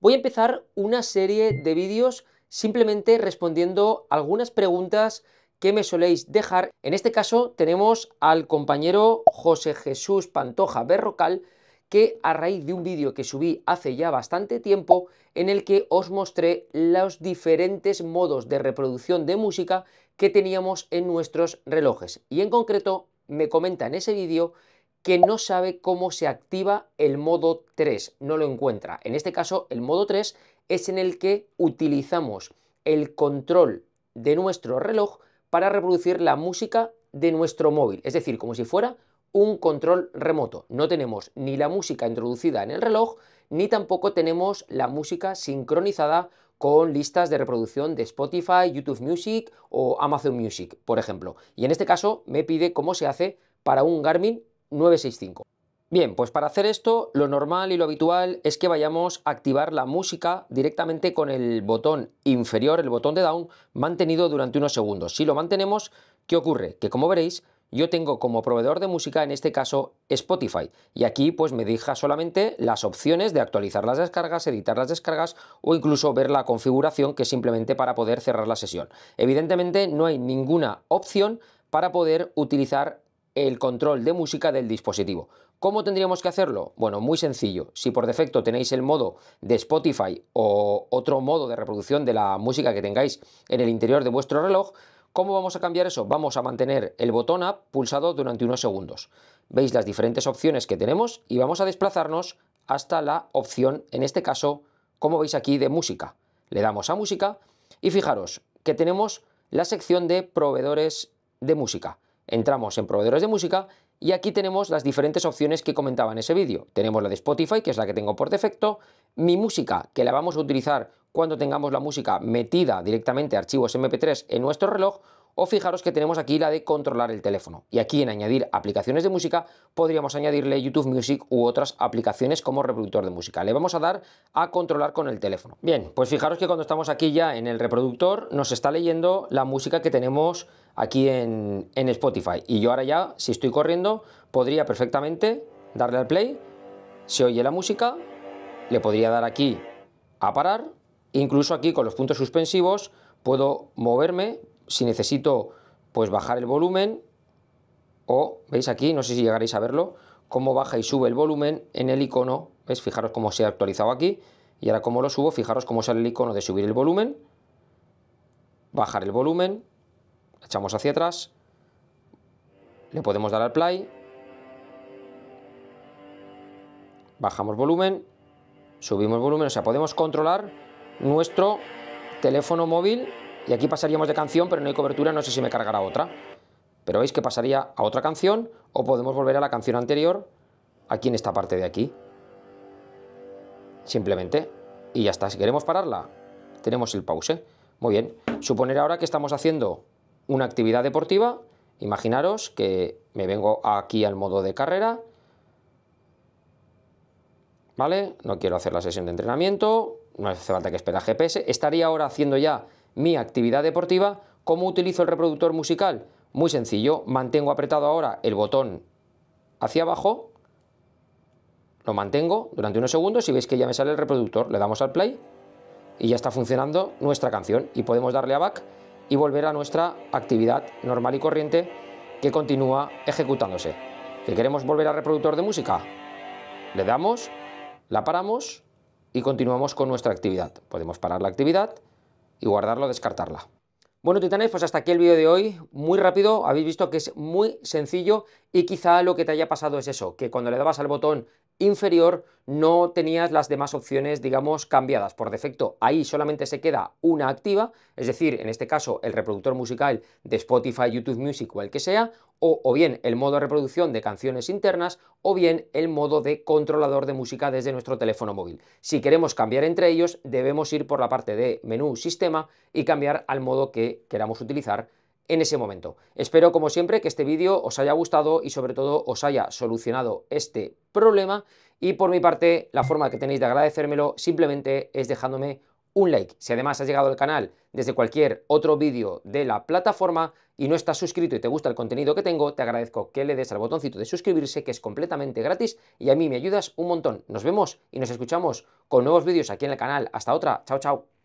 Voy a empezar una serie de vídeos simplemente respondiendo algunas preguntas que me soléis dejar. En este caso tenemos al compañero José Jesús Pantoja Berrocal, que a raíz de un vídeo que subí hace ya bastante tiempo en el que os mostré los diferentes modos de reproducción de música que teníamos en nuestros relojes. Y en concreto me comenta en ese vídeo que no sabe cómo se activa el modo 3, no lo encuentra. En este caso, el modo 3 es en el que utilizamos el control de nuestro reloj para reproducir la música de nuestro móvil, es decir, como si fuera un control remoto. No tenemos ni la música introducida en el reloj, ni tampoco tenemos la música sincronizada con listas de reproducción de Spotify, YouTube Music o Amazon Music, por ejemplo. Y en este caso me pide cómo se hace para un Garmin 965. Bien, pues para hacer esto, lo normal y lo habitual es que vayamos a activar la música directamente con el botón inferior, el botón de down, mantenido durante unos segundos. Si lo mantenemos, ¿qué ocurre? Que como veréis, yo tengo como proveedor de música, en este caso, Spotify. Y aquí pues me deja solamente las opciones de actualizar las descargas, editar las descargas o incluso ver la configuración que es simplemente para poder cerrar la sesión. Evidentemente no hay ninguna opción para poder utilizar el control de música del dispositivo. ¿Cómo tendríamos que hacerlo? Bueno, muy sencillo. Si por defecto tenéis el modo de Spotify o otro modo de reproducción de la música que tengáis en el interior de vuestro reloj, ¿Cómo vamos a cambiar eso? Vamos a mantener el botón up pulsado durante unos segundos. Veis las diferentes opciones que tenemos y vamos a desplazarnos hasta la opción, en este caso, como veis aquí, de música. Le damos a música y fijaros que tenemos la sección de proveedores de música entramos en proveedores de música y aquí tenemos las diferentes opciones que comentaba en ese vídeo. Tenemos la de Spotify, que es la que tengo por defecto, mi música, que la vamos a utilizar cuando tengamos la música metida directamente a archivos MP3 en nuestro reloj, o fijaros que tenemos aquí la de controlar el teléfono. Y aquí en añadir aplicaciones de música podríamos añadirle YouTube Music u otras aplicaciones como reproductor de música. Le vamos a dar a controlar con el teléfono. Bien, pues fijaros que cuando estamos aquí ya en el reproductor nos está leyendo la música que tenemos aquí en, en Spotify. Y yo ahora ya, si estoy corriendo, podría perfectamente darle al play, se oye la música, le podría dar aquí a parar, incluso aquí con los puntos suspensivos puedo moverme si necesito pues bajar el volumen o, veis aquí, no sé si llegaréis a verlo, cómo baja y sube el volumen en el icono, ¿ves? Fijaros cómo se ha actualizado aquí y ahora cómo lo subo, fijaros cómo sale el icono de subir el volumen, bajar el volumen, echamos hacia atrás, le podemos dar al play, bajamos volumen, subimos volumen, o sea, podemos controlar nuestro teléfono móvil y aquí pasaríamos de canción, pero no hay cobertura, no sé si me cargará otra. Pero veis que pasaría a otra canción o podemos volver a la canción anterior aquí en esta parte de aquí. Simplemente. Y ya está. Si queremos pararla, tenemos el pause. Muy bien. Suponer ahora que estamos haciendo una actividad deportiva. Imaginaros que me vengo aquí al modo de carrera. ¿Vale? No quiero hacer la sesión de entrenamiento. No hace falta que espera GPS. Estaría ahora haciendo ya mi actividad deportiva. ¿Cómo utilizo el reproductor musical? Muy sencillo, mantengo apretado ahora el botón hacia abajo, lo mantengo durante unos segundos y veis que ya me sale el reproductor, le damos al play y ya está funcionando nuestra canción y podemos darle a back y volver a nuestra actividad normal y corriente que continúa ejecutándose. Que queremos volver al reproductor de música, le damos, la paramos y continuamos con nuestra actividad. Podemos parar la actividad y guardarlo, o descartarla. Bueno, titanes, pues hasta aquí el vídeo de hoy. Muy rápido, habéis visto que es muy sencillo y quizá lo que te haya pasado es eso, que cuando le dabas al botón inferior no tenías las demás opciones, digamos, cambiadas por defecto. Ahí solamente se queda una activa, es decir, en este caso el reproductor musical de Spotify, YouTube Music o el que sea, o, o, bien el modo de reproducción de canciones internas, o bien el modo de controlador de música desde nuestro teléfono móvil. Si queremos cambiar entre ellos, debemos ir por la parte de menú sistema y cambiar al modo que queramos utilizar en ese momento. Espero como siempre que este vídeo os haya gustado y sobre todo os haya solucionado este problema y por mi parte la forma que tenéis de agradecérmelo simplemente es dejándome un like. Si además has llegado al canal desde cualquier otro vídeo de la plataforma y no estás suscrito y te gusta el contenido que tengo, te agradezco que le des al botoncito de suscribirse que es completamente gratis y a mí me ayudas un montón. Nos vemos y nos escuchamos con nuevos vídeos aquí en el canal. Hasta otra. Chao, chao.